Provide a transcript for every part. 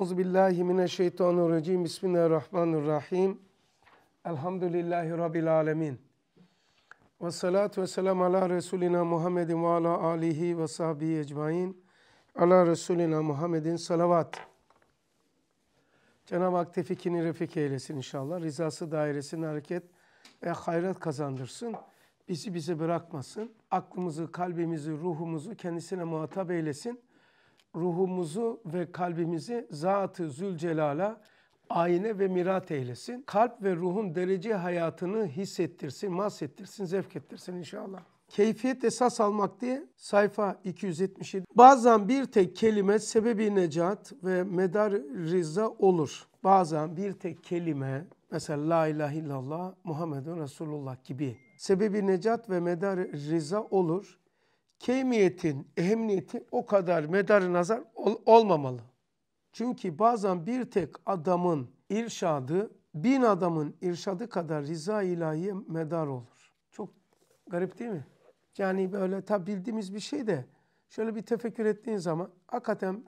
Euzu billahi mineşşeytanirracim. Bismillahirrahmanirrahim. Elhamdülillahi rabbil alamin. Ve salatu ve selam ala Resulina Muhammedin ve ala alihi ve sahbihi ecmaîn. Ala Resulina Muhammedin salavat. Cenab-ı Hak tevfikini refik eylesin inşallah. Rızası dairesine hareket ve hayrat kazandırsın. Bizi bize bırakmasın. Aklımızı, kalbimizi, ruhumuzu kendisine muhatap eylesin ruhumuzu ve kalbimizi Zat-ı Zülcelal'a ayine ve mirat eylesin. Kalp ve ruhun derece hayatını hissettirsin, mahsettirsin, zevk ettirsin inşallah. Keyfiyet esas almak diye sayfa 277. Bazen bir tek kelime sebebi necat ve medar rıza olur. Bazen bir tek kelime mesela la ilahe illallah Muhammedun Resulullah gibi sebebi necat ve medar rıza olur. Kemiyetin, ehemmiyeti o kadar medarı nazar ol olmamalı. Çünkü bazen bir tek adamın irşadı bin adamın irşadı kadar riza ilahiye medar olur. Çok garip değil mi? Yani böyle tabi bildiğimiz bir şey de şöyle bir tefekkür ettiğin zaman hakikaten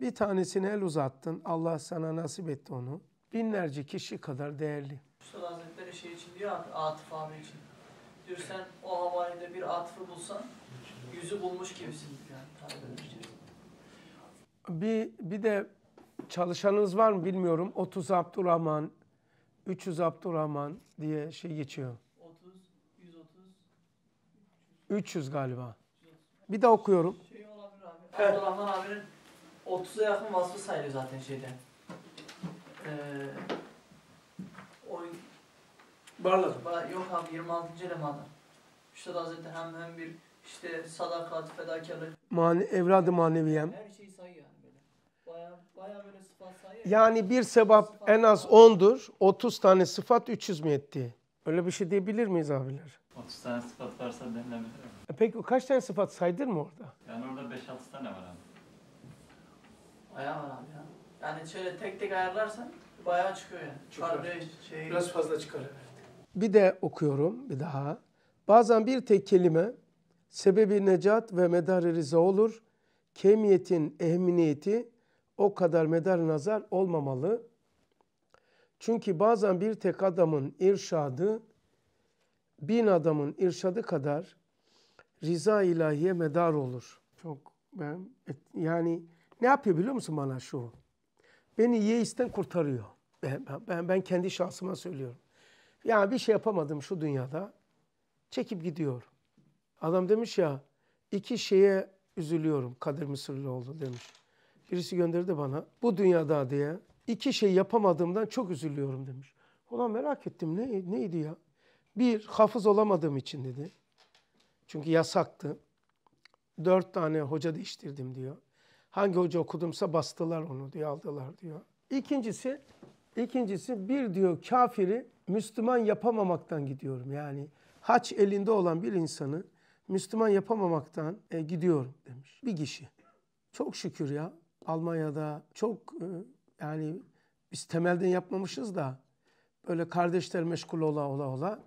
bir tanesine el uzattın. Allah sana nasip etti onu. Binlerce kişi kadar değerli. Üstad Hazretleri şey için diyor Atif abi için. Diyor sen o havalinde bir atıfı bulsan yüzü bulmuş gibisin Bir, bir de çalışanınız var mı bilmiyorum. 30 Abdurrahman, 300 Abdurrahman diye şey geçiyor. 30, 130, 300 galiba. Bir de okuyorum. Şey olabilir abi. Evet. Abdurrahman abinin 30'a yakın vasfı sayılıyor zaten şeyde. Ee, o... Barladım. yok abi 26. elemada. Üstad Hazretleri hem hem bir işte sadakat, fedakarlık. Mane, evladı maneviyem. Her şeyi sayıyor yani böyle. Baya, baya böyle sıfat sayıyor. Yani bir sebap sıfat en az 10'dur. 30 tane sıfat 300 mü etti? Öyle bir şey diyebilir miyiz abiler? 30 tane sıfat varsa denilebilir. E peki kaç tane sıfat saydır mı orada? Yani orada 5-6 tane var abi. Bayağı var abi ya. Yani şöyle tek tek ayarlarsan bayağı çıkıyor yani. Çıkar. Kardeş, şey... Biraz fazla çıkar Bir de okuyorum bir daha. Bazen bir tek kelime sebebi necat ve medar-ı rıza olur. Kemiyetin ehminiyeti o kadar medar nazar olmamalı. Çünkü bazen bir tek adamın irşadı, bin adamın irşadı kadar rıza ilahiye medar olur. Çok ben yani ne yapıyor biliyor musun bana şu? Beni yeisten kurtarıyor. Ben, ben, ben kendi şansıma söylüyorum. Yani bir şey yapamadım şu dünyada. Çekip gidiyor. Adam demiş ya iki şeye üzülüyorum Kadir oldu demiş. Birisi gönderdi bana bu dünyada diye iki şey yapamadığımdan çok üzülüyorum demiş. Ulan merak ettim ne, neydi ya? Bir hafız olamadığım için dedi. Çünkü yasaktı. Dört tane hoca değiştirdim diyor. Hangi hoca okudumsa bastılar onu diye aldılar diyor. İkincisi, ikincisi bir diyor kafiri Müslüman yapamamaktan gidiyorum. Yani haç elinde olan bir insanı Müslüman yapamamaktan e, gidiyorum demiş. Bir kişi. Çok şükür ya Almanya'da çok e, yani biz temelden yapmamışız da böyle kardeşler meşgul ola ola ola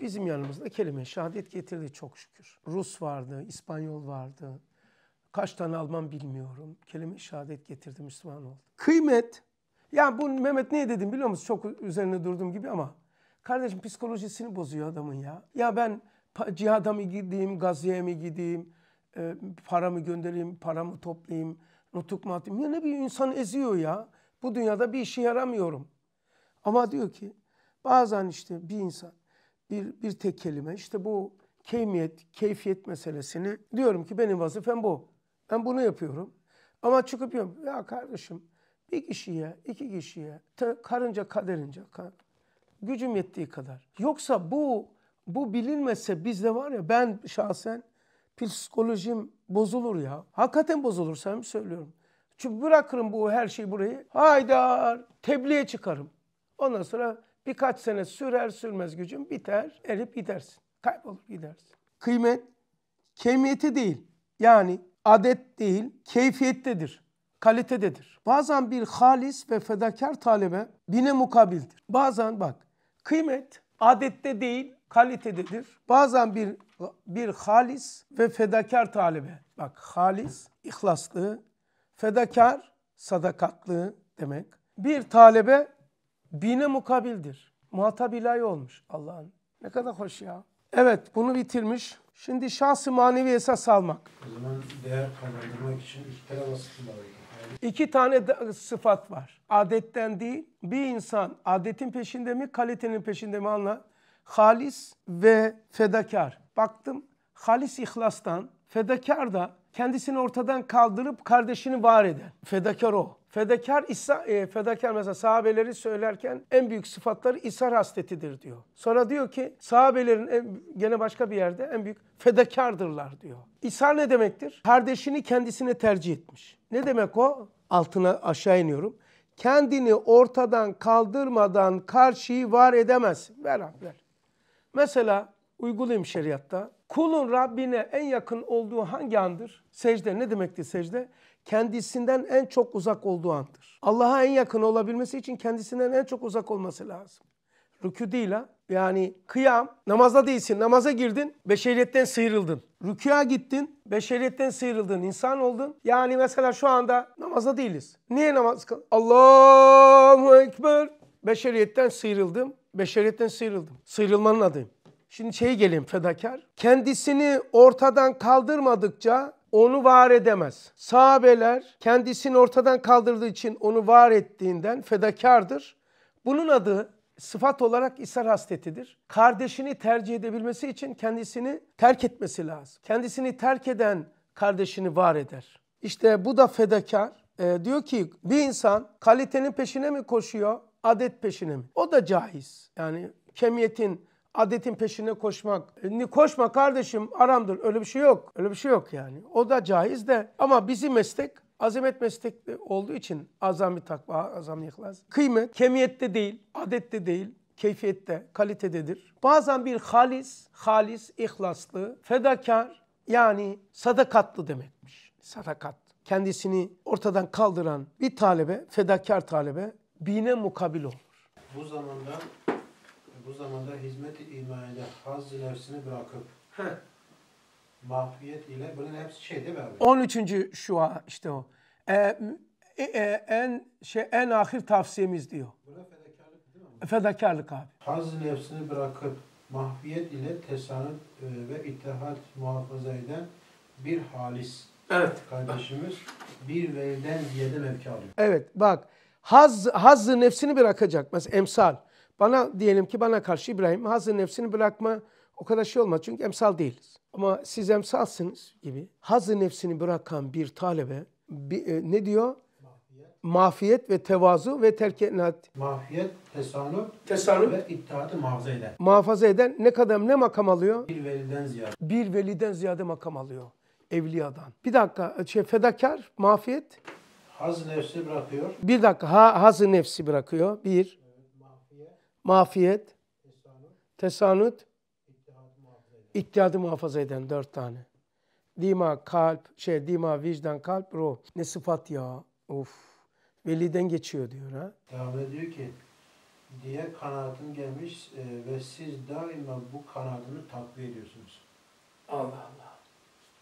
bizim yanımızda kelime şehadet getirdi çok şükür. Rus vardı, İspanyol vardı. Kaç tane Alman bilmiyorum. Kelime şehadet getirdi Müslüman oldu. Kıymet. Ya bu Mehmet ne dedim biliyor musun? Çok üzerine durduğum gibi ama kardeşim psikolojisini bozuyor adamın ya. Ya ben cihada mı gideyim, Gazze'ye mi gideyim, e, mı göndereyim, para mı toplayayım, nutuk mu atayım? Ya ne bir insan eziyor ya. Bu dünyada bir işe yaramıyorum. Ama diyor ki bazen işte bir insan bir, bir tek kelime işte bu keyfiyet, keyfiyet meselesini diyorum ki benim vazifem bu. Ben bunu yapıyorum. Ama çıkıp diyorum ya kardeşim bir kişiye, iki kişiye, karınca kaderince, kar, gücüm yettiği kadar. Yoksa bu bu bilinmese bizde var ya ben şahsen psikolojim bozulur ya. Hakikaten bozulur sen mi söylüyorum. Çünkü bırakırım bu her şeyi burayı. Haydar tebliğe çıkarım. Ondan sonra birkaç sene sürer sürmez gücüm biter. Erip gidersin. Kaybolur gidersin. Kıymet kemiyeti değil. Yani adet değil, keyfiyettedir. Kalitededir. Bazen bir halis ve fedakar talebe bine mukabildir. Bazen bak kıymet adette değil, kalitededir. Bazen bir bir halis ve fedakar talebe. Bak halis ihlaslı, fedakar sadakatlı demek. Bir talebe bine mukabildir. Muhatap ilahi olmuş Allah'ın. Ne kadar hoş ya. Evet bunu bitirmiş. Şimdi şahsı manevi esas almak. O zaman değer kazandırmak için iki tane vasıfı var. İki tane sıfat var. Adetten değil, bir insan adetin peşinde mi, kalitenin peşinde mi anla halis ve fedakar. Baktım halis ihlastan, fedakar da kendisini ortadan kaldırıp kardeşini var eder. Fedakar o. Fedakar İsa, e, fedakar mesela sahabeleri söylerken en büyük sıfatları İsa hasretidir diyor. Sonra diyor ki sahabelerin en, gene başka bir yerde en büyük fedakardırlar diyor. İsa ne demektir? Kardeşini kendisine tercih etmiş. Ne demek o? Altına aşağı iniyorum. Kendini ortadan kaldırmadan karşıyı var edemez. Ver abi ver. Mesela uygulayayım şeriatta. Kulun Rabbine en yakın olduğu hangi andır? Secde ne demekti secde? Kendisinden en çok uzak olduğu andır. Allah'a en yakın olabilmesi için kendisinden en çok uzak olması lazım. Rükü değil ha. Yani kıyam, namazda değilsin, namaza girdin, beşeriyetten sıyrıldın. Rüküya gittin, beşeriyetten sıyrıldın, insan oldun. Yani mesela şu anda namaza değiliz. Niye namaz kıl? Allahu Ekber. Beşeriyetten sıyrıldım beşeriyetten sıyrıldım. Sıyrılmanın adıyım. Şimdi şey geleyim fedakar. Kendisini ortadan kaldırmadıkça onu var edemez. Sahabeler kendisini ortadan kaldırdığı için onu var ettiğinden fedakardır. Bunun adı sıfat olarak ishar hasletidir. Kardeşini tercih edebilmesi için kendisini terk etmesi lazım. Kendisini terk eden kardeşini var eder. İşte bu da fedakar. E, diyor ki bir insan kalitenin peşine mi koşuyor adet peşine mi? O da caiz. Yani kemiyetin adetin peşine koşmak. E, koşma kardeşim aramdır. Öyle bir şey yok. Öyle bir şey yok yani. O da caiz de. Ama bizim meslek azamet meslek olduğu için azami takva, azami ihlas. Kıymet kemiyette değil, adette değil, keyfiyette, kalitededir. Bazen bir halis, halis, ihlaslı, fedakar yani sadakatlı demekmiş. Sadakat. Kendisini ortadan kaldıran bir talebe, fedakar talebe bine mukabil olur. Bu zamanda, bu zamanda hizmet-i imaniye haz nefsini bırakıp Heh. mahfiyet ile bunun hepsi şey değil mi abi? 13. şua işte o. E, e, e, en şey en ahir tavsiyemiz diyor. Buna fedakarlık değil mi? Fedakarlık abi. Haz nefsini bırakıp mahfiyet ile tesanüt e, ve ittihat muhafaza eden bir halis Evet. Kardeşimiz bir ve elden yedi mevki alıyor. Evet bak haz, hazzı nefsini bırakacak. Mesela emsal. Bana diyelim ki bana karşı İbrahim hazzı nefsini bırakma o kadar şey olmaz çünkü emsal değiliz. Ama siz emsalsınız gibi hazzı nefsini bırakan bir talebe bir, e, ne diyor? mafiyet ve tevazu ve terkenat. Mafiyet, tesanüp, tesanüp ve iddiatı muhafaza eden. Muhafaza eden ne kadar ne makam alıyor? Bir veliden ziyade. Bir veliden ziyade makam alıyor evliyadan. Bir dakika şey fedakar, mafiyet. Haz nefsi bırakıyor. Bir dakika. Ha, hazı nefsi bırakıyor. Bir. Mahfiyet. Mafiyet. Tesanut. İttihadı muhafaza eden dört tane. Dima, kalp, şey, dima, vicdan, kalp, ruh. Ne sıfat ya. Of. Veliden geçiyor diyor ha. Devam ediyor ki diye kanaatim gelmiş e, ve siz daima bu kanaatını takviye ediyorsunuz. Allah Allah.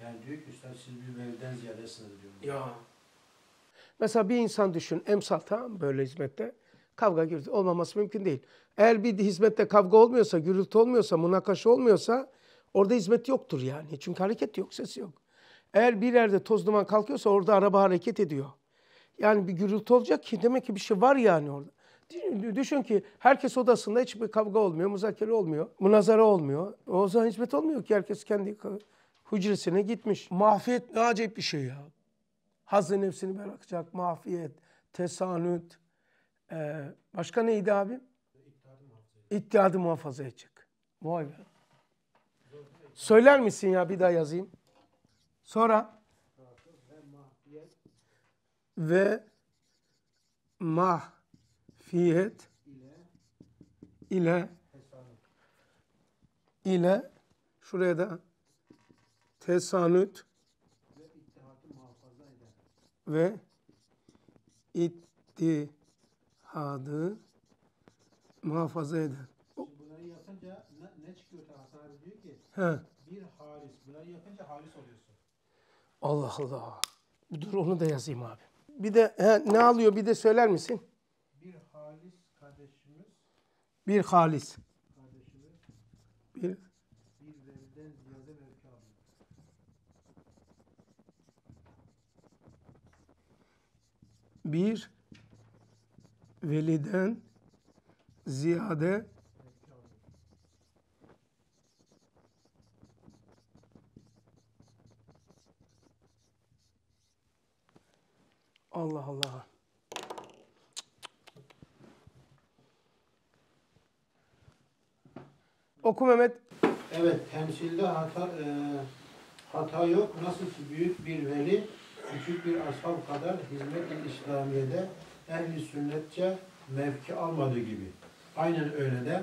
Yani diyor ki üstad siz bir veliden ziyadesiniz diyor. Ya. Mesela bir insan düşün emsal tamam böyle hizmette. Kavga gürültü olmaması mümkün değil. Eğer bir hizmette kavga olmuyorsa, gürültü olmuyorsa, münakaşa olmuyorsa orada hizmet yoktur yani. Çünkü hareket yok, ses yok. Eğer bir yerde toz duman kalkıyorsa orada araba hareket ediyor. Yani bir gürültü olacak ki demek ki bir şey var yani orada. Düşün ki herkes odasında hiçbir kavga olmuyor, muzakere olmuyor, münazara olmuyor. O zaman hizmet olmuyor ki herkes kendi hücresine gitmiş. Mahfiyet ne acayip bir şey ya. Hazı nefsini bırakacak, mafiyet, tesanüt. Ee, başka neydi abi? İttihadı muhafaza edecek. Vay be. Söyler misin ya bir daha yazayım. Sonra ve mahfiyet ile ile şuraya da tesanüt ve ittihadı muhafaza eder. Şimdi bunları yapınca ne, ne çıkıyor Hasan diyor ki He. bir halis. Bunları yapınca halis oluyorsun. Allah Allah. Dur onu da yazayım abi. Bir de he, ne alıyor bir de söyler misin? Bir halis kardeşimiz. Bir halis. bir veliden ziyade Allah Allah. Oku Mehmet. Evet, temsilde hata e, hata yok. Nasıl büyük bir veli küçük bir ashab kadar hizmet-i İslamiye'de ehli sünnetçe mevki almadı gibi. Aynen öyle de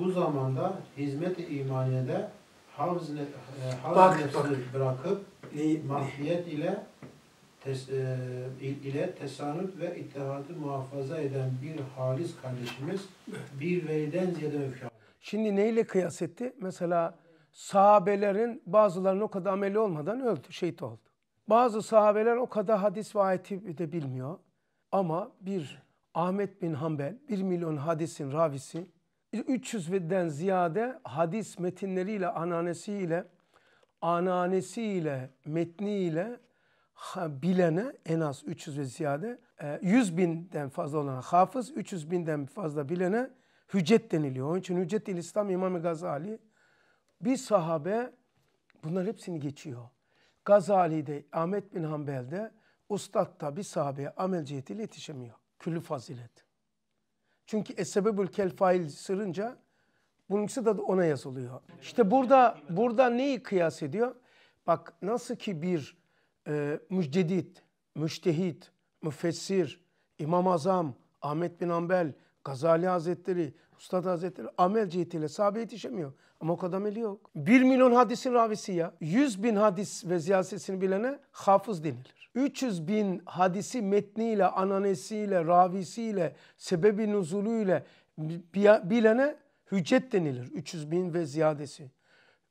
bu zamanda hizmet-i imaniyede havz, ne, e, havz bak, nefsini bak. bırakıp mahfiyet ile tes, e, ile tesanüt ve ittihadı muhafaza eden bir halis kardeşimiz bir veyden ziyade mevki aldı. Şimdi neyle kıyas etti? Mesela sahabelerin bazılarının o kadar ameli olmadan öldü, şehit oldu. Bazı sahabeler o kadar hadis ve ayeti de bilmiyor. Ama bir Ahmet bin Hanbel 1 milyon hadisin ravisi 300'den ziyade hadis metinleriyle ananesiyle ananesiyle metniyle bilene en az 300 ve ziyade 100 e, binden fazla olan hafız 300 binden fazla bilene hüccet deniliyor. Onun için hüccet İslam İmam Gazali bir sahabe bunlar hepsini geçiyor. Gazali'de, Ahmet bin Hanbel'de ustad bir sahabeye amel ciheti yetişemiyor. Küllü fazilet. Çünkü esebebül kel fail sırınca bununkisi de ona yazılıyor. İşte burada burada neyi kıyas ediyor? Bak nasıl ki bir e, müjdedit, müştehit, müfessir, İmam Azam, Ahmet bin Ambel, Gazali Hazretleri, Üstad Hazretleri amel cihetiyle sahabeye yetişemiyor. Ama o kadar ameli yok. 1 milyon hadisin ravisi ya. 100 bin hadis ve ziyasesini bilene hafız denilir. 300 bin hadisi metniyle, ananesiyle, ravisiyle, sebebi nuzuluyla bilene hüccet denilir. 300 bin ve ziyadesi.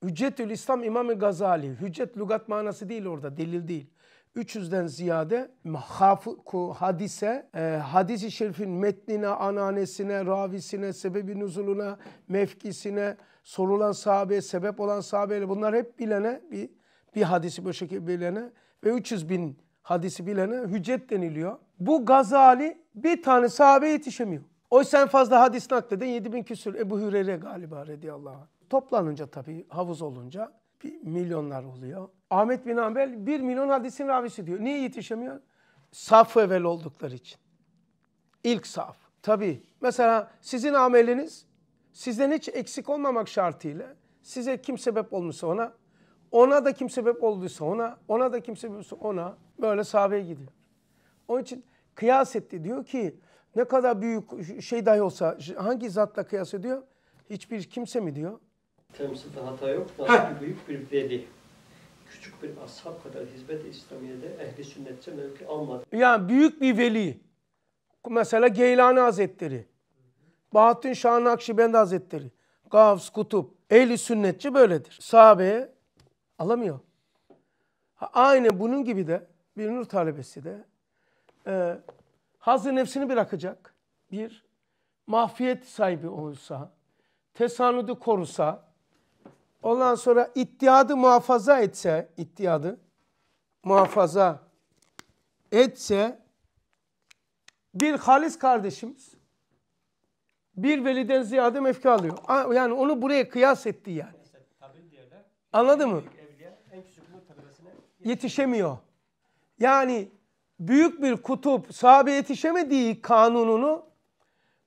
Hüccetül İslam İmam-ı Gazali. Hüccet lügat manası değil orada, delil değil. 300'den ziyade hafku hadise, e, hadisi şerifin metnine, ananesine, ravisine, sebebi nuzuluna, mevkisine, sorulan sahabeye, sebep olan sahabeyle bunlar hep bilene bir, bir hadisi bu şekilde bilene ve 300 bin hadisi bilene hüccet deniliyor. Bu Gazali bir tane sahabe yetişemiyor. Oysa en fazla hadis nakleden 7000 küsür Ebu Hüreyre galiba radiyallahu anh. Toplanınca tabii havuz olunca milyonlar oluyor. Ahmet bin Ambel bir milyon hadisin ravisi diyor. Niye yetişemiyor? Saf evvel oldukları için. İlk saf. Tabii. Mesela sizin ameliniz sizden hiç eksik olmamak şartıyla size kim sebep olmuşsa ona, ona da kim sebep olduysa ona, ona da kim sebep olduysa ona böyle sahabeye gidiyor. Onun için kıyas etti. Diyor ki ne kadar büyük şey dahi olsa hangi zatla kıyas ediyor? Hiçbir kimse mi diyor? temsilde hata yok. Nasıl büyük bir veli küçük bir ashab kadar hizmet İslamiye'de ehli sünnetçe mevki almadı. Yani büyük bir veli. Mesela Geylani Hazretleri. Bahattin Şah Nakşibendi Hazretleri. Gavs, Kutup. Ehli sünnetçi böyledir. Sahabeye alamıyor. Ha, aynı bunun gibi de bir nur talebesi de e, hazır nefsini bırakacak. Bir mahfiyet sahibi olursa tesanüdü korusa, Ondan sonra ittihadı muhafaza etse, ittihadı muhafaza etse bir halis kardeşimiz bir veliden ziyade mefki alıyor. Yani onu buraya kıyas etti yani. anladı mı? Yetişemiyor. Yani büyük bir kutup sahabe yetişemediği kanununu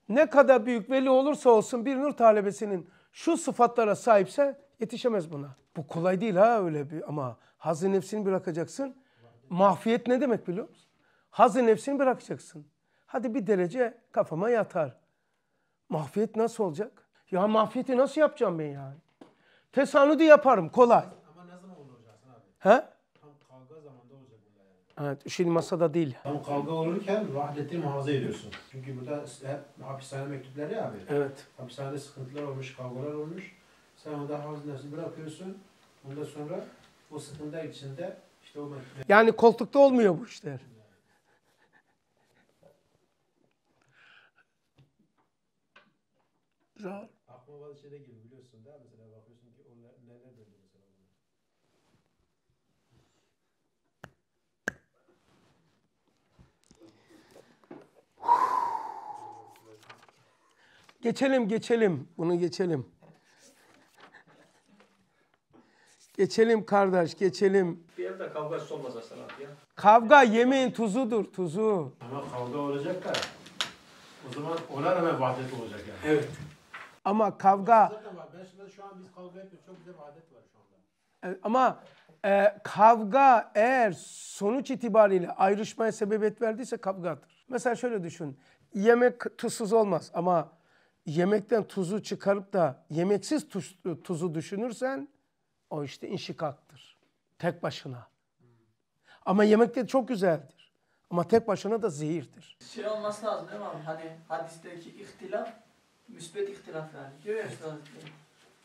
ne kadar büyük veli olursa olsun bir nur talebesinin şu sıfatlara sahipse Yetişemez buna. Bu kolay değil ha öyle bir ama hazı nefsini bırakacaksın. Mahfiyet ne demek biliyor musun? Hazı nefsini bırakacaksın. Hadi bir derece kafama yatar. Mahfiyet nasıl olacak? Ya mahfiyeti nasıl yapacağım ben yani? Tesanüdü yaparım kolay. Ama ne zaman olacaksın abi? He? Tam kavga zamanda olacak yani. Evet, şimdi masada değil. Tam kavga olurken vahdeti muhafaza ediyorsun. Çünkü burada hep hapishane mektupları ya abi. Evet. Hapishanede sıkıntılar olmuş, kavgalar olmuş. Sen orada hazinesi bırakıyorsun. Ondan sonra o sıkıntı içinde işte o mektebe... Yani koltukta olmuyor bu işler. Zor. Aklıma bazı şeyler geliyor biliyorsun değil mi? Mesela bakıyorsun ki o neler döndü mesela. Geçelim geçelim. Bunu geçelim. Geçelim kardeş geçelim. Bir evde kavga olmaz Hasan abi ya. Kavga yemeğin tuzudur tuzu. Ama kavga olacak da o zaman ona rağmen vahdet olacak yani. Evet. Ama kavga... Ben şimdi şu an biz kavga yapıyoruz. Çok güzel vahdet var şu anda. Ama e, kavga eğer sonuç itibariyle ayrışmaya sebebiyet verdiyse kavgadır. Mesela şöyle düşün. Yemek tuzsuz olmaz ama yemekten tuzu çıkarıp da yemeksiz tuz, tuzu düşünürsen o işte inşikaktır. Tek başına. Ama yemekte çok güzeldir. Ama tek başına da zehirdir. Şey olması lazım değil mi abi? Hani hadisteki ihtilaf, müsbet ihtilaf yani. Diyor ya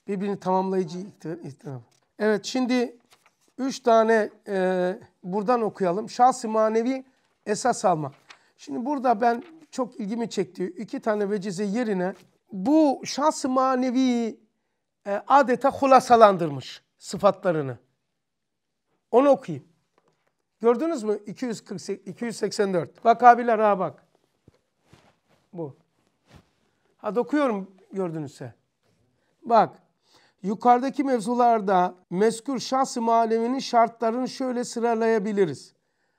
Birbirini tamamlayıcı ihtilaf. Evet şimdi üç tane e, buradan okuyalım. Şahsı manevi esas almak. Şimdi burada ben çok ilgimi çekti. iki tane vecize yerine bu şahsı manevi e, adeta hulasalandırmış sıfatlarını. Onu okuyayım. Gördünüz mü? 248, 284. Bak abiler ha bak. Bu. Hadi okuyorum gördünüzse. Bak. Yukarıdaki mevzularda mezkur şahs-ı manevinin şartlarını şöyle sıralayabiliriz.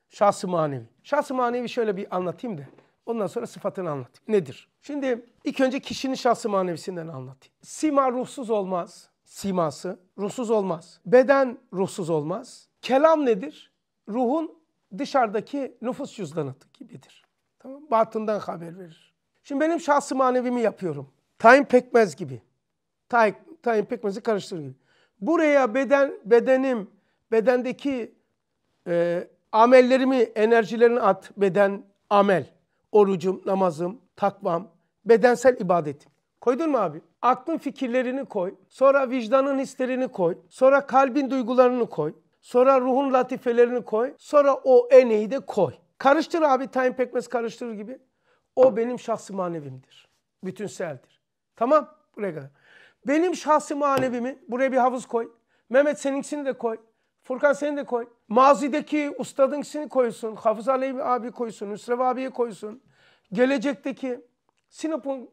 Şahs-ı manevi. Şahs-ı manevi şöyle bir anlatayım da ondan sonra sıfatını anlatayım. Nedir? Şimdi ilk önce kişinin şahs-ı manevisinden anlatayım. Sima ruhsuz olmaz siması ruhsuz olmaz. Beden ruhsuz olmaz. Kelam nedir? Ruhun dışarıdaki nüfus cüzdanıdır gibidir. Tamam Batından haber verir. Şimdi benim şahsı manevimi yapıyorum. Tayin pekmez gibi. Tayin, tayin pekmezi karıştırır gibi. Buraya beden, bedenim, bedendeki e, amellerimi, enerjilerini at. Beden, amel. Orucum, namazım, takvam, bedensel ibadetim. Koydun mu abi? aklın fikirlerini koy, sonra vicdanın hislerini koy, sonra kalbin duygularını koy, sonra ruhun latifelerini koy, sonra o eneyi de koy. Karıştır abi tayin pekmez karıştırır gibi. O benim şahsi manevimdir. Bütünseldir. Tamam buraya kadar. Benim şahsi manevimi buraya bir havuz koy. Mehmet seninkisini de koy. Furkan seni de koy. Mazideki ustadınkisini koysun. Hafız Aleyh abi koysun. Hüsrev abiye koysun. Gelecekteki Sinop'un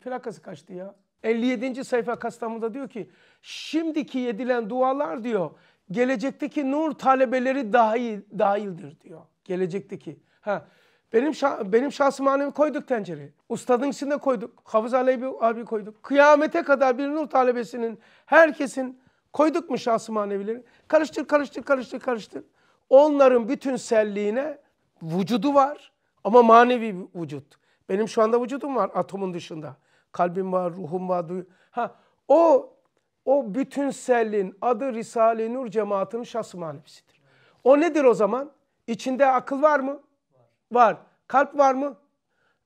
plakası kaçtı ya? 57. sayfa Kastamonu'da diyor ki şimdiki yedilen dualar diyor gelecekteki nur talebeleri dahi dahildir diyor. Gelecekteki. Ha. Benim şah, benim şahsı manevi koyduk tencereye. Ustadın içinde koyduk. Hafız Alevi abi koyduk. Kıyamete kadar bir nur talebesinin herkesin koyduk mu şahsı manevileri? Karıştır karıştır karıştır karıştır. Onların bütün selliğine vücudu var ama manevi vücut. Benim şu anda vücudum var atomun dışında. Kalbim var, ruhum var. Ha, o o bütünselliğin adı Risale-i Nur cemaatinin şahsı manevisidir. O nedir o zaman? İçinde akıl var mı? Var. var. Kalp var mı?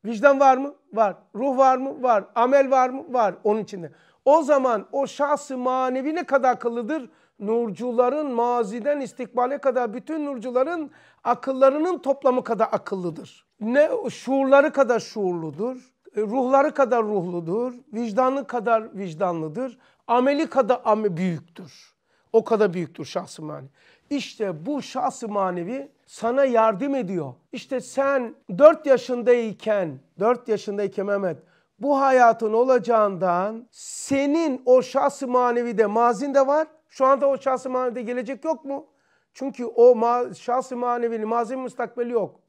Vicdan var mı? Var. Ruh var mı? Var. Amel var mı? Var. Onun içinde. O zaman o şahsı manevi ne kadar akıllıdır? nurcuların maziden istikbale kadar bütün nurcuların akıllarının toplamı kadar akıllıdır. Ne şuurları kadar şuurludur, ruhları kadar ruhludur, vicdanı kadar vicdanlıdır, ameli kadar ame büyüktür. O kadar büyüktür şahsı mani. İşte bu şahsı manevi sana yardım ediyor. İşte sen 4 yaşındayken, 4 yaşındayken Mehmet bu hayatın olacağından senin o şahsı manevi de mazin var, şu anda o şahsı manevide gelecek yok mu? Çünkü o ma şahsı manevi, mazi müstakbeli yok.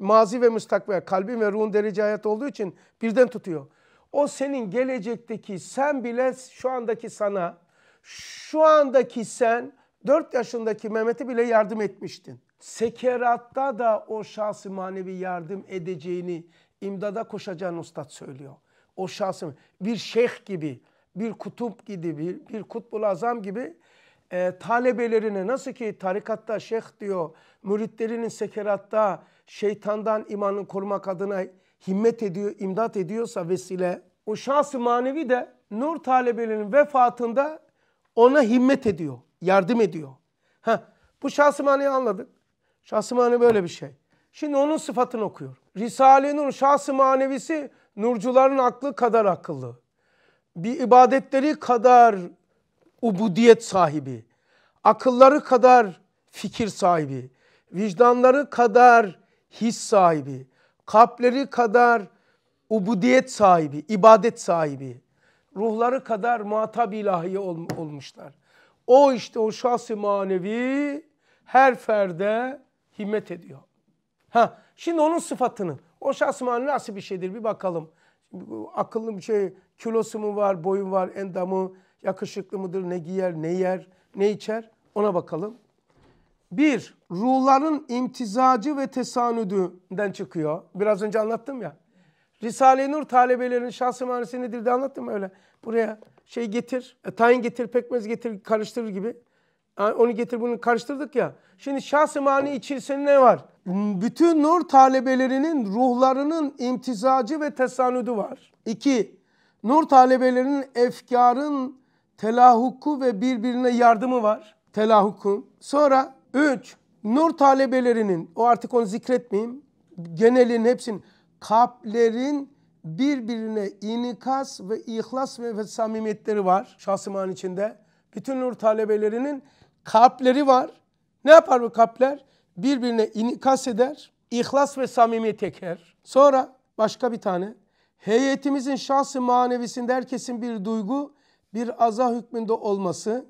Mazi ve müstakbel, kalbin ve ruhun derece hayat olduğu için birden tutuyor. O senin gelecekteki sen bile şu andaki sana, şu andaki sen 4 yaşındaki Mehmet'e bile yardım etmiştin. Sekeratta da o şahsı manevi yardım edeceğini, imdada koşacağını ustad söylüyor. O şahsı bir şeyh gibi bir kutup gibi, bir, bir kutbul azam gibi e, talebelerine nasıl ki tarikatta şeyh diyor, müritlerinin sekeratta şeytandan imanı korumak adına himmet ediyor, imdat ediyorsa vesile, o şahsı manevi de nur talebelerinin vefatında ona himmet ediyor, yardım ediyor. Heh, bu şahsı manevi anladık. Şahsı manevi böyle bir şey. Şimdi onun sıfatını okuyor. Risale-i Nur şahsı manevisi nurcuların aklı kadar akıllı bir ibadetleri kadar ubudiyet sahibi, akılları kadar fikir sahibi, vicdanları kadar his sahibi, kalpleri kadar ubudiyet sahibi, ibadet sahibi, ruhları kadar muhatap ilahiye ol, olmuşlar. O işte o şahsi manevi her ferde himmet ediyor. Ha, şimdi onun sıfatını, o şahs manevi nasıl bir şeydir bir bakalım. Akıllım şey kilosu mu var, boyu var, endamı, yakışıklı mıdır, ne giyer, ne yer, ne içer ona bakalım. Bir, ruhların imtizacı ve tesanüdünden çıkıyor. Biraz önce anlattım ya. Risale-i Nur talebelerinin şahsı manisi nedir diye anlattım öyle. Buraya şey getir, e, tayin getir, pekmez getir, karıştırır gibi. Yani onu getir bunu karıştırdık ya. Şimdi şahsı mani içerisinde ne var? bütün nur talebelerinin ruhlarının imtizacı ve tesanüdü var. İki, nur talebelerinin efkarın telahukku ve birbirine yardımı var. Telahukku. Sonra üç, nur talebelerinin, o artık onu zikretmeyeyim, genelin hepsinin, kalplerin birbirine inikas ve ihlas ve samimiyetleri var şahsıman içinde. Bütün nur talebelerinin kalpleri var. Ne yapar bu kalpler? birbirine inikas eder, ihlas ve samimi teker. Sonra başka bir tane. Heyetimizin şahsı manevisinde herkesin bir duygu, bir aza hükmünde olması.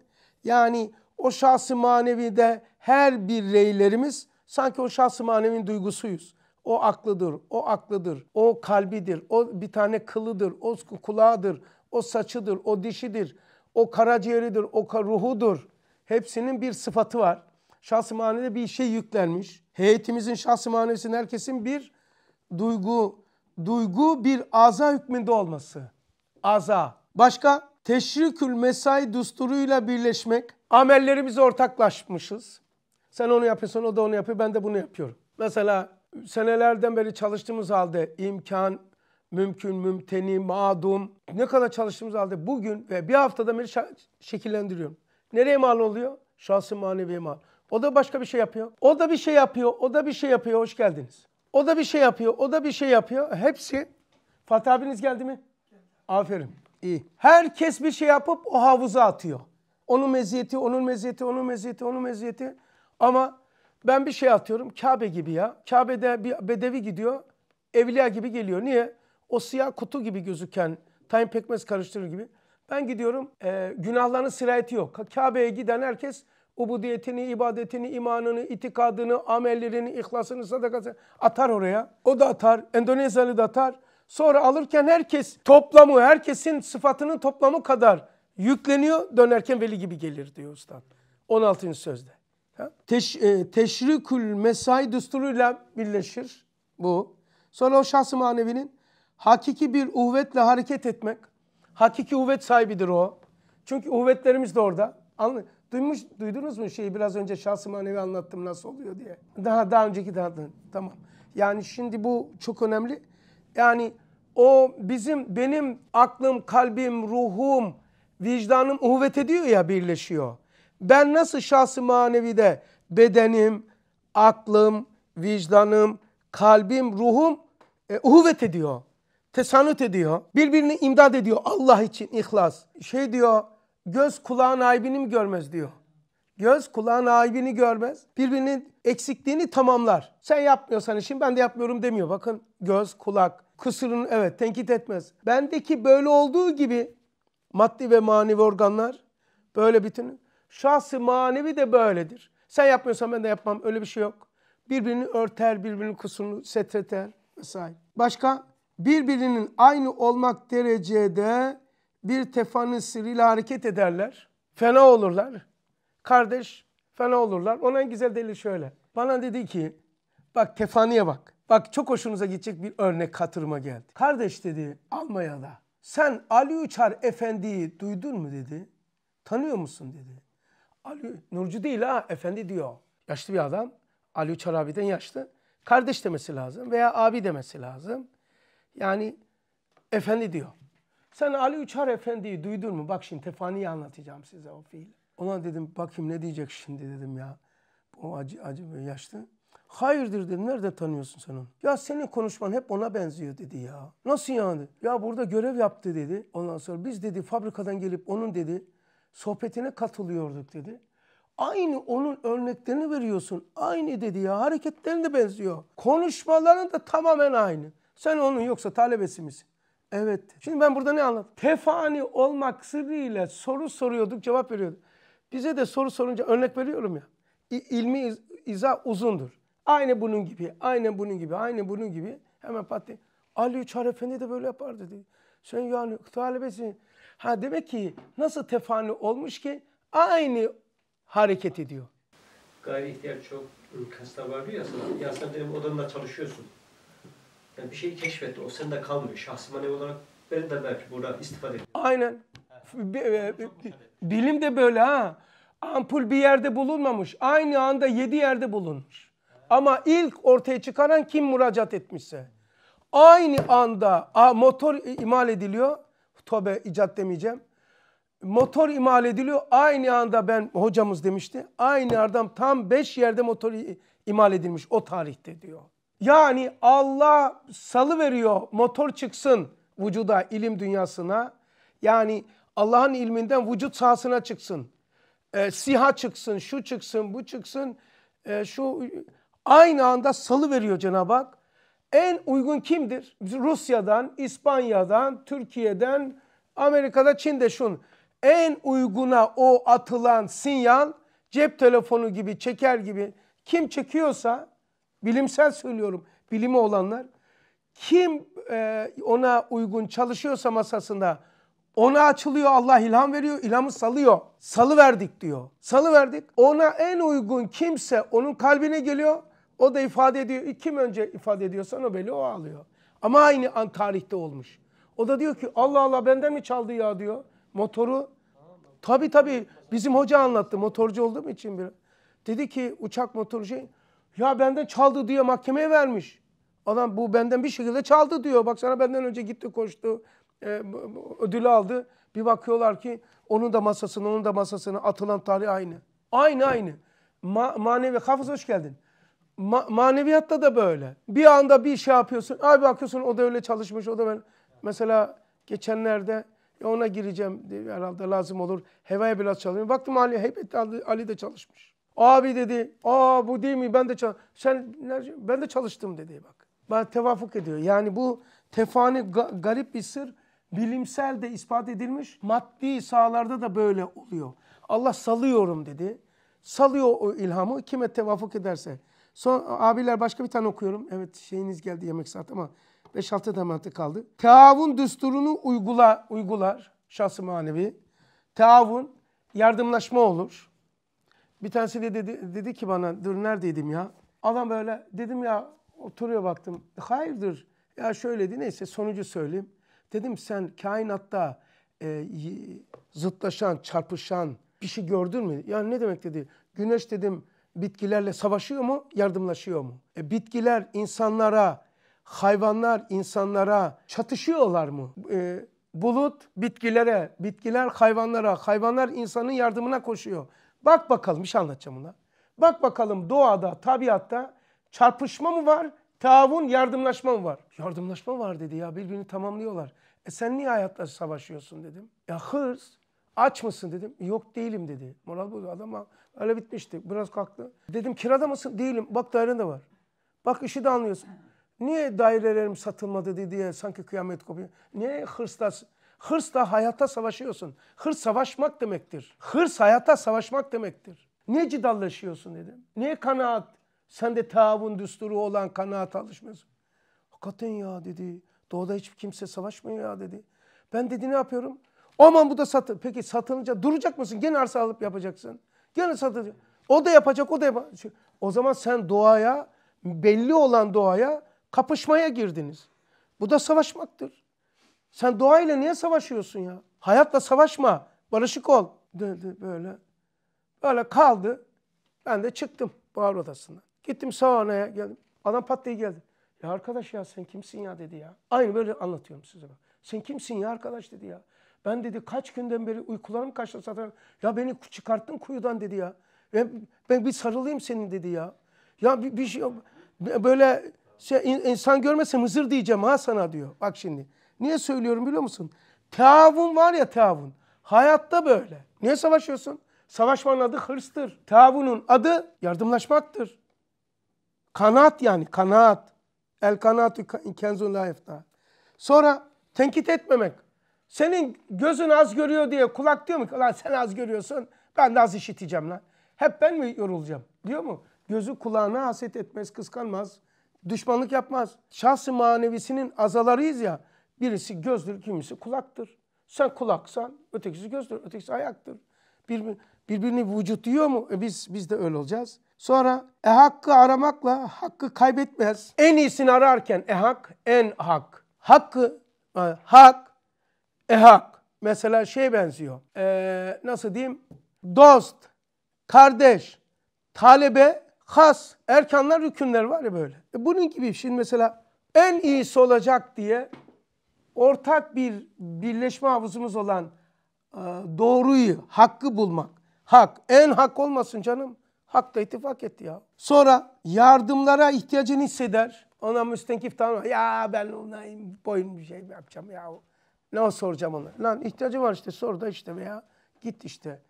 Yani o şahsı manevide her bir reylerimiz sanki o şahsı manevin duygusuyuz. O aklıdır, o aklıdır, o kalbidir, o bir tane kılıdır, o kulağıdır, o saçıdır, o dişidir, o karaciğeridir, o ruhudur. Hepsinin bir sıfatı var şahsı manevi bir şey yüklenmiş. Heyetimizin şahsı manevisinin herkesin bir duygu, duygu bir aza hükmünde olması. Aza. Başka? Teşrikül mesai düsturuyla birleşmek. Amellerimize ortaklaşmışız. Sen onu yapıyorsun, o da onu yapıyor, ben de bunu yapıyorum. Mesela senelerden beri çalıştığımız halde imkan, mümkün, mümteni, madum ne kadar çalıştığımız halde bugün ve bir haftada beri şekillendiriyorum. Nereye mal oluyor? Şahsı maneviye mal. O da başka bir şey yapıyor. O da bir şey yapıyor. O da bir şey yapıyor. Hoş geldiniz. O da bir şey yapıyor. O da bir şey yapıyor. Hepsi. Fatih abiniz geldi mi? Aferin. İyi. Herkes bir şey yapıp o havuza atıyor. Onun meziyeti, onun meziyeti, onun meziyeti, onun meziyeti. Ama ben bir şey atıyorum. Kabe gibi ya. Kabe'de bir bedevi gidiyor. Evliya gibi geliyor. Niye? O siyah kutu gibi gözüken tayin pekmez karıştırır gibi. Ben gidiyorum. E, günahların sirayeti yok. Kabe'ye giden herkes ubudiyetini, ibadetini, imanını, itikadını, amellerini, ihlasını, sadakasını atar oraya. O da atar, Endonezyalı da atar. Sonra alırken herkes toplamı, herkesin sıfatının toplamı kadar yükleniyor. Dönerken veli gibi gelir diyor Usta. 16. sözde. Ha? Teş, e, teşrikül mesai düsturuyla birleşir bu. Sonra o şahsı manevinin hakiki bir uhvetle hareket etmek. Hakiki uhvet sahibidir o. Çünkü uhvetlerimiz de orada. Anladın? Duymuş, duydunuz mu şeyi biraz önce şahsı manevi anlattım nasıl oluyor diye. Daha daha önceki daha tamam. Yani şimdi bu çok önemli. Yani o bizim benim aklım, kalbim, ruhum, vicdanım uhuvvet ediyor ya birleşiyor. Ben nasıl şahsı manevide bedenim, aklım, vicdanım, kalbim, ruhum e, uhuvvet ediyor. Tesanüt ediyor. Birbirini imdad ediyor Allah için ihlas. Şey diyor göz kulağın aybini mi görmez diyor. Göz kulağın aybini görmez. Birbirinin eksikliğini tamamlar. Sen yapmıyorsan işin ben de yapmıyorum demiyor. Bakın göz, kulak, kusurun evet tenkit etmez. Bendeki böyle olduğu gibi maddi ve manevi organlar böyle bütün. Şahsı manevi de böyledir. Sen yapmıyorsan ben de yapmam öyle bir şey yok. Birbirini örter, birbirinin kusurunu setreter vesaire. Başka birbirinin aynı olmak derecede bir tefanın sırrıyla hareket ederler. Fena olurlar. Kardeş fena olurlar. Ona en güzel delil şöyle. Bana dedi ki bak tefaniye bak. Bak çok hoşunuza gidecek bir örnek hatırıma geldi. Kardeş dedi Almanya'da sen Ali Uçar Efendi'yi duydun mu dedi. Tanıyor musun dedi. Ali Nurcu değil ha efendi diyor. Yaşlı bir adam. Ali Uçar abiden yaşlı. Kardeş demesi lazım veya abi demesi lazım. Yani efendi diyor. Sen Ali Üçar Efendi'yi duydun mu? Bak şimdi Tefani'yi anlatacağım size o fiil. Ona dedim bakayım ne diyecek şimdi dedim ya. bu acı, acı böyle yaşlı. Hayırdır dedim. Nerede tanıyorsun sen onu? Ya senin konuşman hep ona benziyor dedi ya. Nasıl yani? Ya burada görev yaptı dedi. Ondan sonra biz dedi fabrikadan gelip onun dedi sohbetine katılıyorduk dedi. Aynı onun örneklerini veriyorsun. Aynı dedi ya. Hareketlerin benziyor. Konuşmaların da tamamen aynı. Sen onun yoksa talebesi misin? Evet. Şimdi ben burada ne anladım? Tefani olmak sırrıyla soru soruyorduk, cevap veriyorduk. Bize de soru sorunca örnek veriyorum ya. İlmi iz, izah uzundur. Aynı bunun gibi, aynı bunun gibi, aynı bunun gibi. Hemen pat Ali Uçar Efendi de böyle yapardı dedi. Sen yani talebesin. Ha demek ki nasıl tefani olmuş ki aynı hareket ediyor. Gayri ihtiyar çok ıı, kasna var ya. Aslında benim odamda çalışıyorsun. Yani bir şey keşfetti. O sende kalmıyor. Şahsi manevi olarak beni de belki burada istifade ediyor. Aynen. Bilim e, de böyle ha. Ampul bir yerde bulunmamış. Aynı anda yedi yerde bulunmuş. Ama ilk ortaya çıkaran kim müracaat etmişse. Aynı anda a, motor imal ediliyor. Tobe icat demeyeceğim. Motor imal ediliyor. Aynı anda ben hocamız demişti. Aynı adam tam beş yerde motor imal edilmiş o tarihte diyor. Yani Allah salı veriyor motor çıksın vücuda ilim dünyasına. Yani Allah'ın ilminden vücut sahasına çıksın. E, siha çıksın, şu çıksın, bu çıksın. E, şu aynı anda salı veriyor Cenab-ı Hak. En uygun kimdir? Rusya'dan, İspanya'dan, Türkiye'den, Amerika'da, Çin'de şun. En uyguna o atılan sinyal cep telefonu gibi, çeker gibi kim çekiyorsa bilimsel söylüyorum bilimi olanlar kim e, ona uygun çalışıyorsa masasında ona açılıyor Allah ilham veriyor ilhamı salıyor. Salı verdik diyor. Salı verdik. Ona en uygun kimse onun kalbine geliyor. O da ifade ediyor. E, kim önce ifade ediyorsa o belli o ağlıyor. Ama aynı an tarihte olmuş. O da diyor ki Allah Allah benden mi çaldı ya diyor. Motoru. Tabi tabi bizim hoca anlattı motorcu olduğum için bir. Dedi ki uçak motorcu. Şey ya benden çaldı diye mahkemeye vermiş. Adam bu benden bir şekilde çaldı diyor. Bak sana benden önce gitti koştu. E, ödülü aldı. Bir bakıyorlar ki onun da masasını, onun da masasını atılan tarih aynı. Aynı aynı. Ma manevi hafız hoş geldin. Ma maneviyatta da böyle. Bir anda bir şey yapıyorsun. Ay bakıyorsun o da öyle çalışmış. O da ben mesela geçenlerde ona gireceğim diye herhalde lazım olur. Hevaya biraz çalışıyorum. Baktım Ali hep Ali de çalışmış. Abi dedi, aa bu değil mi? Ben de sen ben de çalıştım dedi bak. Bana tevafuk ediyor. Yani bu tefani ga garip bir sır bilimsel de ispat edilmiş. Maddi sahalarda da böyle oluyor. Allah salıyorum dedi. Salıyor o ilhamı kime tevafuk ederse. Son abiler başka bir tane okuyorum. Evet şeyiniz geldi yemek saat ama 5-6 tematı kaldı. Teavun düsturunu uygula, uygular şahsı manevi. Teavun yardımlaşma olur. Bir tanesi de dedi, dedi ki bana dur neredeydim ya. Adam böyle dedim ya oturuyor baktım. Hayırdır ya şöyleydi neyse sonucu söyleyeyim. Dedim sen kainatta e, zıtlaşan, çarpışan bir şey gördün mü? ya ne demek dedi. Güneş dedim bitkilerle savaşıyor mu, yardımlaşıyor mu? E, bitkiler insanlara, hayvanlar insanlara çatışıyorlar mı? E, bulut bitkilere, bitkiler hayvanlara, hayvanlar insanın yardımına koşuyor. Bak bakalım bir şey anlatacağım buna. Bak bakalım doğada, tabiatta çarpışma mı var, taavun, yardımlaşma mı var? Yardımlaşma var dedi ya birbirini tamamlıyorlar. E sen niye hayatla savaşıyorsun dedim. Ya hırs, aç mısın dedim. Yok değilim dedi. Moral bozuldu adam öyle bitmişti. Biraz kalktı. Dedim kirada mısın? Değilim. Bak dairen de var. Bak işi de anlıyorsun. Niye dairelerim satılmadı diye sanki kıyamet kopuyor. Niye hırslasın? Hırsla hayata savaşıyorsun. Hırs savaşmak demektir. Hırs hayata savaşmak demektir. Niye cidallaşıyorsun dedim. Niye kanaat? Sen de taavun düsturu olan kanaat alışmıyorsun. Hakikaten ya dedi. Doğuda hiç kimse savaşmıyor ya dedi. Ben dedi ne yapıyorum? Aman bu da satın. Peki satılınca duracak mısın? Gene arsa alıp yapacaksın. Gene satılacak. O da yapacak, o da yapacak. Şey, o zaman sen doğaya, belli olan doğaya kapışmaya girdiniz. Bu da savaşmaktır. Sen doğayla niye savaşıyorsun ya? Hayatla savaşma. Barışık ol. Dedi böyle. Böyle kaldı. Ben de çıktım buhar odasından. Gittim saunaya geldim. Adam pat diye geldi. Ya arkadaş ya sen kimsin ya dedi ya. Aynı böyle anlatıyorum size ben. Sen kimsin ya arkadaş dedi ya. Ben dedi kaç günden beri uykularım kaçtı zaten. Ya beni çıkarttın kuyudan dedi ya. Ben, ben bir sarılayım senin dedi ya. Ya bir, bir şey böyle şey, insan görmese mızır diyeceğim ha sana diyor. Bak şimdi. Niye söylüyorum biliyor musun? Teavun var ya teavun. Hayatta böyle. Niye savaşıyorsun? Savaşmanın adı hırstır. Teavunun adı yardımlaşmaktır. Kanat yani kanat. El kanaatü kenzun la Sonra tenkit etmemek. Senin gözün az görüyor diye kulak diyor mu? Lan sen az görüyorsun ben de az işiteceğim lan. Hep ben mi yorulacağım? Diyor mu? Gözü kulağına haset etmez, kıskanmaz. Düşmanlık yapmaz. Şahsı manevisinin azalarıyız ya. Birisi gözdür, kimisi kulaktır. Sen kulaksan, ötekisi gözdür, ötekisi ayaktır. Birbir, birbirini vücut diyor mu? E biz, biz de öyle olacağız. Sonra e hakkı aramakla hakkı kaybetmez. En iyisini ararken e hak, en hak. Hakkı, e, hak, e hak. Mesela şey benziyor. E, nasıl diyeyim? Dost, kardeş, talebe, has. Erkanlar, rükünler var ya böyle. E bunun gibi şimdi mesela en iyisi olacak diye ortak bir birleşme havuzumuz olan e, doğruyu, hakkı bulmak. Hak, en hak olmasın canım. Hak da ittifak etti ya. Sonra yardımlara ihtiyacını hisseder. Ona müstenkif tanıma. Ya ben ona boyun bir şey yapacağım ya. Ne soracağım ona? Lan ihtiyacı var işte sor da işte veya git işte.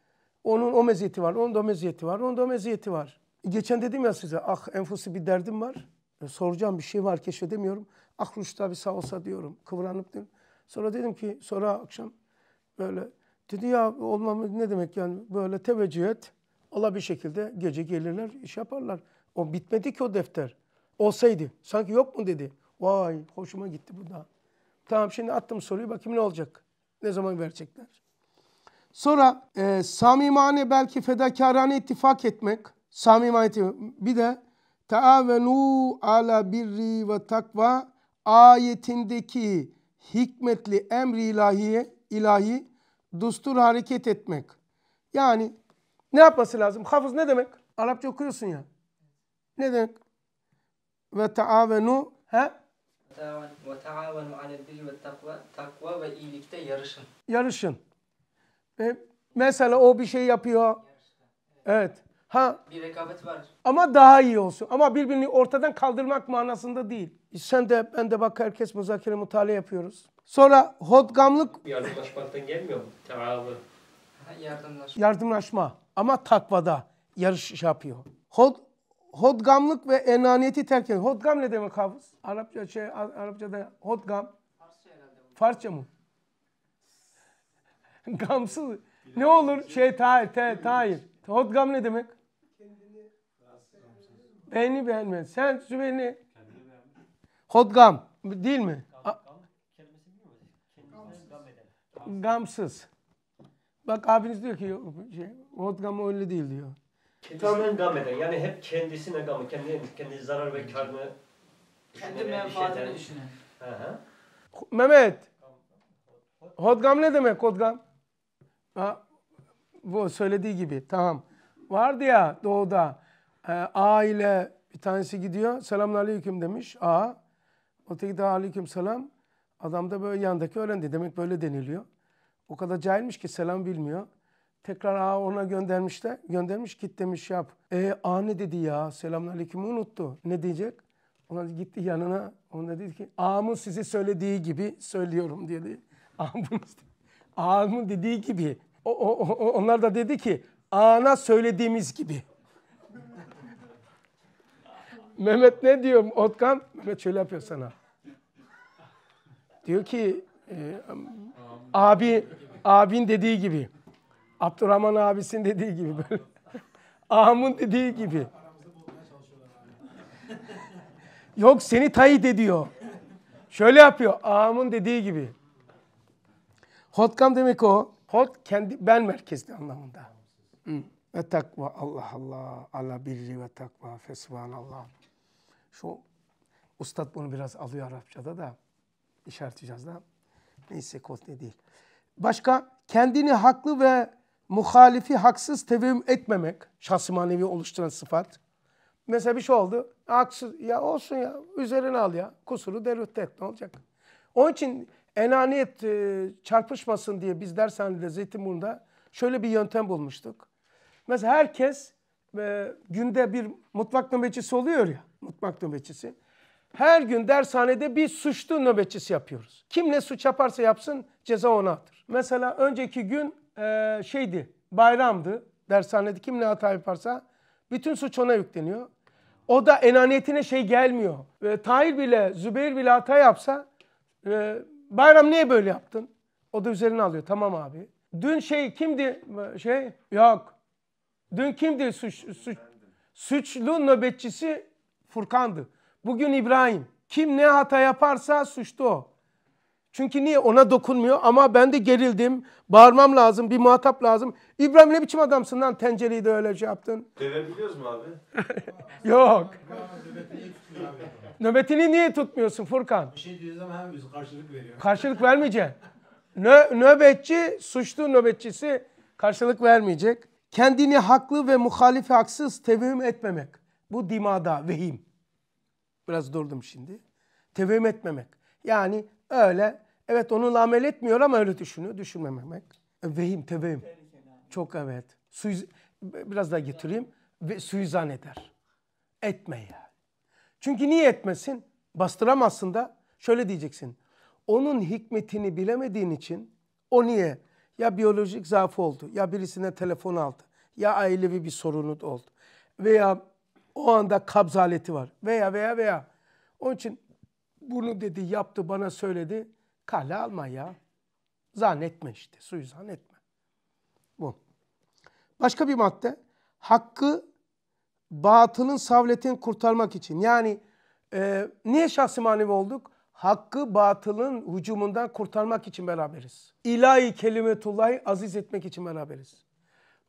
Onun o meziyeti var, onun da o meziyeti var, onun da o meziyeti var. Geçen dedim ya size ah enfusi bir derdim var. E, soracağım bir şey var keşfedemiyorum. Akruş ah tabi sağ olsa diyorum. Kıvranıp diyorum. Sonra dedim ki sonra akşam böyle dedi ya olmam ne demek yani böyle teveccüh et. Ola bir şekilde gece gelirler iş yaparlar. O bitmedi ki o defter. Olsaydı sanki yok mu dedi. Vay hoşuma gitti bu da. Tamam şimdi attım soruyu bakayım ne olacak. Ne zaman verecekler. Sonra e, samimane belki fedakarane ittifak etmek. Samimane bir de taavenu ala birri ve takva ayetindeki hikmetli emri ilahiye ilahi dustur hareket etmek. Yani ne yapması lazım? Hafız ne demek? Arapça okuyorsun ya. Ne demek? Ve taavenu he? Ve taavenu alel ve takva. Takva ve iyilikte yarışın. Yarışın. E, mesela o bir şey yapıyor. Evet. Ha. Bir rekabet var. Ama daha iyi olsun. Ama birbirini ortadan kaldırmak manasında değil. Sen de ben de bak herkes müzakere mutale yapıyoruz. Sonra hodgamlık... Yardımlaşmaktan gelmiyor mu? Yardımlaşma. Yardımlaşma ama takvada yarış şey yapıyor. Hod, hodgamlık ve enaniyeti terk ediyor. Hodgam ne demek hafız? Arapça şey, Arapçada hodgam. Farsça herhalde. Farsça mı? Gamsız. Ne olur şey tahir, te, tahir. Hodgam ne demek? Kendini beğeni beğenmez. Sen Sübeyni Hodgam değil mi? Gamsız. Bak abiniz diyor ki şey, hodgam öyle değil diyor. Tamamen gam eden. Yani hep kendisine gamı, kendi, kendi zarar ve karını kendi menfaatini düşünen. Mehmet. Hodgam ne demek hodgam? Ha, bu söylediği gibi tamam. Vardı ya doğuda e, aile bir tanesi gidiyor. Selamun aleyküm demiş. A Öteki de aleyküm selam. Adam da böyle yandaki öğrendi. Demek böyle deniliyor. O kadar cahilmiş ki selam bilmiyor. Tekrar ağa ona göndermiş de göndermiş git demiş yap. E a ne dedi ya selamünaleykümü unuttu. Ne diyecek? Ona gitti yanına. Ona dedi ki ağamın size söylediği gibi söylüyorum dedi. ağamın dediği gibi. O, o, o, onlar da dedi ki ana söylediğimiz gibi. Mehmet ne diyor Otkan? Mehmet şöyle yapıyor sana. Diyor ki e, abi abin dediği gibi. Abdurrahman abisin dediği gibi böyle. Aham'ın dediği gibi. Yok seni tayit ediyor. Şöyle yapıyor. Aham'ın dediği gibi. Hotkam demek o. Hot kendi ben merkezli anlamında. Ve takva Allah Allah. Allah birri ve takva. Allah şu ustad bunu biraz alıyor Arapçada da işareteceğiz da. Neyse kotne değil. Başka kendini haklı ve muhalifi haksız tevim etmemek. Şahsi manevi oluşturan sıfat. Mesela bir şey oldu. Haksız ya olsun ya üzerine al ya. Kusuru derüt et ne olacak? Onun için enaniyet e, çarpışmasın diye biz dershanede Zeytinburnu'nda şöyle bir yöntem bulmuştuk. Mesela herkes e, günde bir mutfak nöbetçisi oluyor ya mutfak nöbetçisi. Her gün dershanede bir suçlu nöbetçisi yapıyoruz. Kim ne suç yaparsa yapsın ceza ona atır. Mesela önceki gün e, şeydi bayramdı dershanede kim ne hata yaparsa bütün suç ona yükleniyor. O da enaniyetine şey gelmiyor. E, Tahir bile Zübeyir bile hata yapsa e, bayram niye böyle yaptın? O da üzerine alıyor tamam abi. Dün şey kimdi e, şey yok. Dün kimdi suç, suç suçlu nöbetçisi Furkan'dı. Bugün İbrahim. Kim ne hata yaparsa suçtu. o. Çünkü niye ona dokunmuyor ama ben de gerildim. Bağırmam lazım, bir muhatap lazım. İbrahim ne biçim adamsın lan tencereyi de öyle şey yaptın. Dövebiliyoruz mu abi? Yok. Nöbetini niye tutmuyorsun Furkan? Bir şey diyoruz Hem biz karşılık veriyor. Karşılık vermeyecek. Nö nöbetçi, suçlu nöbetçisi karşılık vermeyecek. Kendini haklı ve muhalifi haksız tevhim etmemek. Bu dimada vehim. Biraz durdum şimdi. Tevhüm etmemek. Yani öyle evet onunla amel etmiyor ama öyle düşünüyor. düşünmememek e, Vehim, tevhüm. Çok evet. Suiz biraz daha getireyim. Ve suizan eder. Etme ya. Çünkü niye etmesin? Bastıramazsın da şöyle diyeceksin. Onun hikmetini bilemediğin için o niye? Ya biyolojik zaafı oldu, ya birisine telefon aldı, ya ailevi bir sorunu oldu veya o anda kabz aleti var. Veya veya veya. Onun için bunu dedi, yaptı, bana söyledi. Kale alma ya. Zannetme işte. Suyu zannetme. Bu. Başka bir madde. Hakkı batılın savletini kurtarmak için. Yani e, niye şahsi manevi olduk? Hakkı batılın hücumundan kurtarmak için beraberiz. İlahi kelimetullahı aziz etmek için beraberiz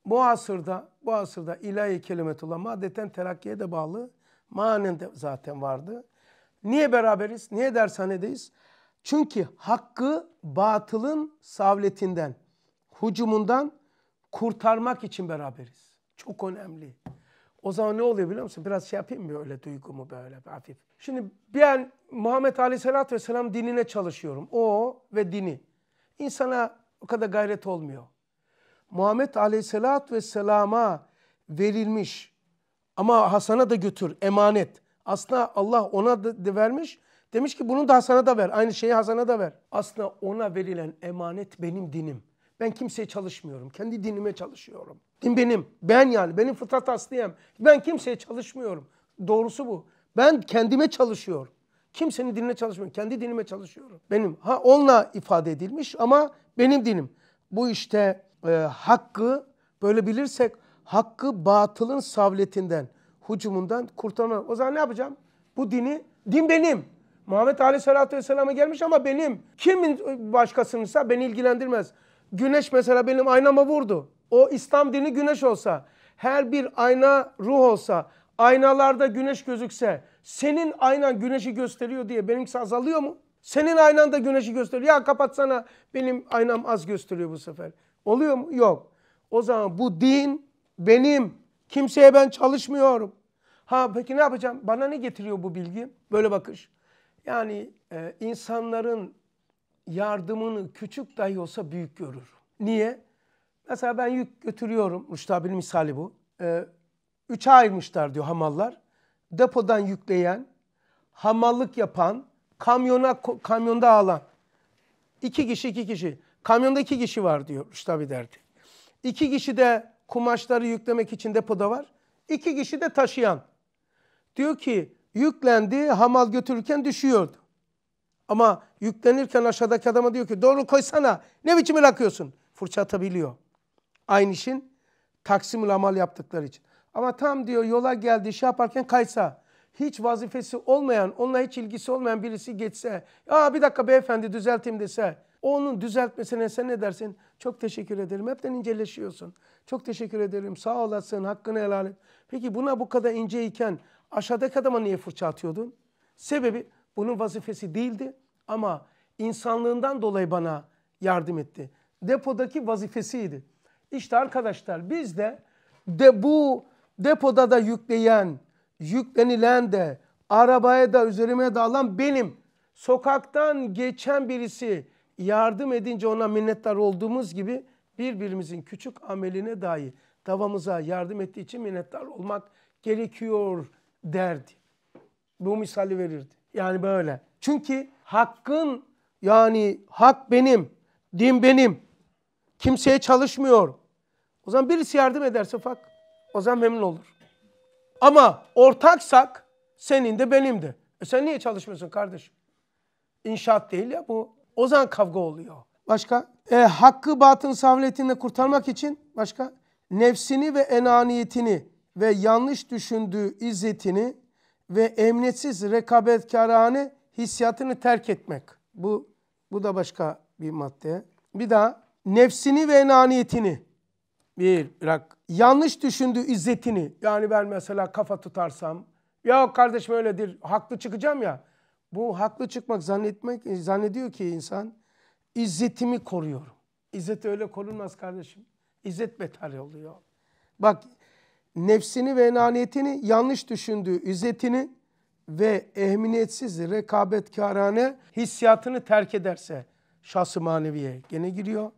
bu asırda bu asırda ilahi kelimetullah maddeten terakkiye de bağlı. Manen de zaten vardı. Niye beraberiz? Niye dershanedeyiz? Çünkü hakkı batılın savletinden, hucumundan kurtarmak için beraberiz. Çok önemli. O zaman ne oluyor biliyor musun? Biraz şey yapayım mı öyle duygumu böyle hafif. Şimdi ben Muhammed Aleyhisselatü Vesselam dinine çalışıyorum. O ve dini. İnsana o kadar gayret olmuyor. Muhammed Aleyhisselatü Vesselam'a verilmiş ama Hasan'a da götür emanet. Aslında Allah ona da vermiş. Demiş ki bunu da Hasan'a da ver. Aynı şeyi Hasan'a da ver. Aslında ona verilen emanet benim dinim. Ben kimseye çalışmıyorum. Kendi dinime çalışıyorum. Din benim. Ben yani. Benim fıtrat aslıyım. Ben kimseye çalışmıyorum. Doğrusu bu. Ben kendime çalışıyorum. Kimsenin dinine çalışmıyorum. Kendi dinime çalışıyorum. Benim. Ha onunla ifade edilmiş ama benim dinim. Bu işte e, hakkı böyle bilirsek hakkı batılın savletinden, hucumundan kurtarmak. O zaman ne yapacağım? Bu dini, din benim. Muhammed Aleyhisselatü Vesselam'a gelmiş ama benim. Kimin başkasınınsa beni ilgilendirmez. Güneş mesela benim aynama vurdu. O İslam dini güneş olsa, her bir ayna ruh olsa, aynalarda güneş gözükse, senin aynan güneşi gösteriyor diye benimkisi azalıyor mu? Senin aynan da güneşi gösteriyor. Ya kapatsana benim aynam az gösteriyor bu sefer. Oluyor mu? Yok. O zaman bu din benim. Kimseye ben çalışmıyorum. Ha peki ne yapacağım? Bana ne getiriyor bu bilgi? Böyle bakış. Yani e, insanların yardımını küçük dahi olsa büyük görür. Niye? Mesela ben yük götürüyorum. Rüştü abinin misali bu. E, üçe ayırmışlar diyor hamallar. Depodan yükleyen, hamallık yapan, kamyona kamyonda alan. İki kişi iki kişi. Kamyonda iki kişi var diyor Rüştavi derdi. İki kişi de kumaşları yüklemek için depoda var. İki kişi de taşıyan. Diyor ki yüklendi hamal götürürken düşüyordu. Ama yüklenirken aşağıdaki adama diyor ki doğru koysana ne biçim bırakıyorsun? Fırça atabiliyor. Aynı işin taksim amal yaptıkları için. Ama tam diyor yola geldi şey yaparken kaysa hiç vazifesi olmayan onunla hiç ilgisi olmayan birisi geçse aa bir dakika beyefendi düzelteyim dese onun düzeltmesine sen ne dersin? Çok teşekkür ederim. Hepten inceleşiyorsun. Çok teşekkür ederim. Sağ olasın. Hakkını helal et. Peki buna bu kadar inceyken aşağıdaki adama niye fırça atıyordun? Sebebi bunun vazifesi değildi ama insanlığından dolayı bana yardım etti. Depodaki vazifesiydi. İşte arkadaşlar biz de, de bu depoda da yükleyen, yüklenilen de, arabaya da üzerime de alan benim. Sokaktan geçen birisi yardım edince ona minnettar olduğumuz gibi birbirimizin küçük ameline dahi davamıza yardım ettiği için minnettar olmak gerekiyor derdi. Bu misali verirdi. Yani böyle. Çünkü hakkın yani hak benim, din benim. Kimseye çalışmıyor. O zaman birisi yardım ederse fak o zaman memnun olur. Ama ortaksak senin de benim de. E sen niye çalışmıyorsun kardeşim? İnşaat değil ya bu o zaman kavga oluyor. Başka? E, hakkı batın savletinde kurtarmak için başka? Nefsini ve enaniyetini ve yanlış düşündüğü izzetini ve emniyetsiz rekabetkarane hissiyatını terk etmek. Bu, bu da başka bir madde. Bir daha nefsini ve enaniyetini bir bırak. Yanlış düşündüğü izzetini yani ben mesela kafa tutarsam ya kardeşim öyledir haklı çıkacağım ya bu haklı çıkmak zannetmek, e, zannediyor ki insan izzetimi koruyorum. İzzet öyle korunmaz kardeşim. İzzet beter oluyor. Bak nefsini ve enaniyetini yanlış düşündüğü izzetini ve ehminiyetsiz rekabetkarane hissiyatını terk ederse şahsı maneviye gene giriyor.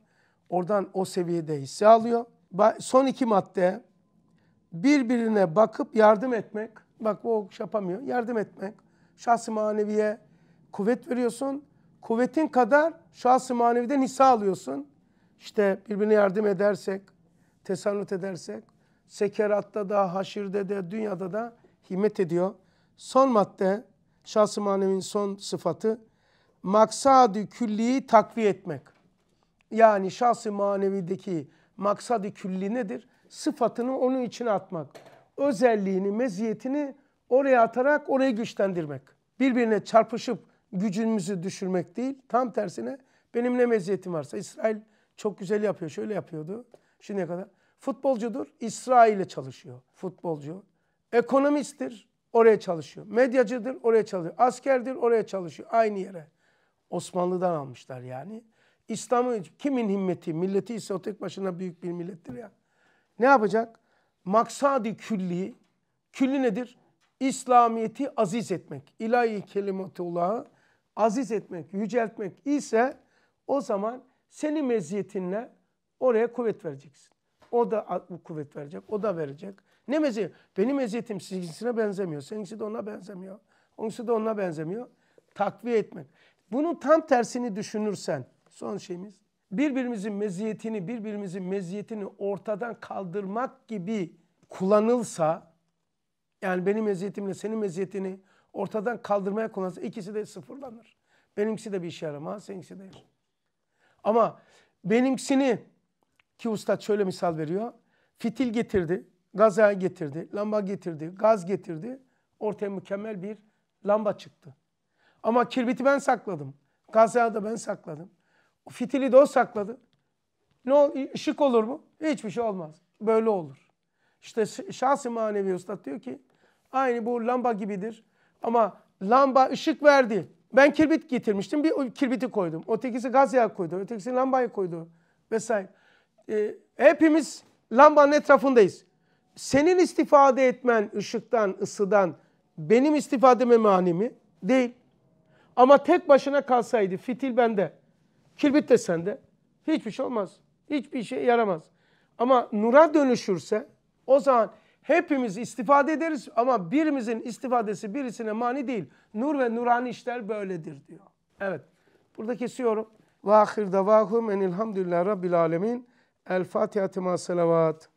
Oradan o seviyede hisse alıyor. Son iki madde birbirine bakıp yardım etmek. Bak bu okşapamıyor. Yardım etmek şahsi maneviye kuvvet veriyorsun. Kuvvetin kadar şahsi manevide nisa alıyorsun. İşte birbirine yardım edersek, tesanüt edersek, sekeratta da, haşirde de, dünyada da himmet ediyor. Son madde, şahsi manevinin son sıfatı, maksadı külliyi takviye etmek. Yani şahsi manevideki maksadı külli nedir? Sıfatını onun içine atmak. Özelliğini, meziyetini oraya atarak orayı güçlendirmek. Birbirine çarpışıp gücümüzü düşürmek değil. Tam tersine benim ne meziyetim varsa İsrail çok güzel yapıyor. Şöyle yapıyordu şimdiye kadar. Futbolcudur İsrail'e çalışıyor futbolcu. Ekonomisttir oraya çalışıyor. Medyacıdır oraya çalışıyor. Askerdir oraya çalışıyor aynı yere. Osmanlı'dan almışlar yani. İslam'ı kimin himmeti? Milleti ise o tek başına büyük bir millettir ya. Ne yapacak? Maksadi külli. Külli nedir? İslamiyet'i aziz etmek, ilahi kelimetullah'ı aziz etmek, yüceltmek ise o zaman senin meziyetinle oraya kuvvet vereceksin. O da kuvvet verecek, o da verecek. Ne mezi Benim meziyetim sizinkisine benzemiyor, seninkisi de ona benzemiyor, onunkisi de ona benzemiyor. Takviye etmek. Bunun tam tersini düşünürsen, son şeyimiz, birbirimizin meziyetini, birbirimizin meziyetini ortadan kaldırmak gibi kullanılsa, yani benim eziyetimle senin eziyetini ortadan kaldırmaya kullansa ikisi de sıfırlanır. Benimkisi de bir işe yaramaz, seninkisi de. Ama benimkisini ki usta şöyle misal veriyor. Fitil getirdi, gaza getirdi, lamba getirdi, gaz getirdi. Ortaya mükemmel bir lamba çıktı. Ama kirbiti ben sakladım. Gazağı da ben sakladım. Fitili de o sakladı. Ne ol, Işık olur mu? Hiçbir şey olmaz. Böyle olur. İşte şahsi manevi usta diyor ki Aynı bu lamba gibidir. Ama lamba ışık verdi. Ben kirbit getirmiştim. Bir kirbiti koydum. Ötekisi gaz yağı koydu. Ötekisi lambayı koydu. Vesaire. Ee, hepimiz lambanın etrafındayız. Senin istifade etmen ışıktan, ısıdan benim istifademe mani mi? Değil. Ama tek başına kalsaydı fitil bende, kirbit de sende hiçbir şey olmaz. Hiçbir şey yaramaz. Ama nura dönüşürse o zaman Hepimiz istifade ederiz ama birimizin istifadesi birisine mani değil. Nur ve nurani işler böyledir diyor. Evet. Burada kesiyorum. Ve ahir davahum enilhamdülillah rabbil alemin. El Fatiha tema selavat.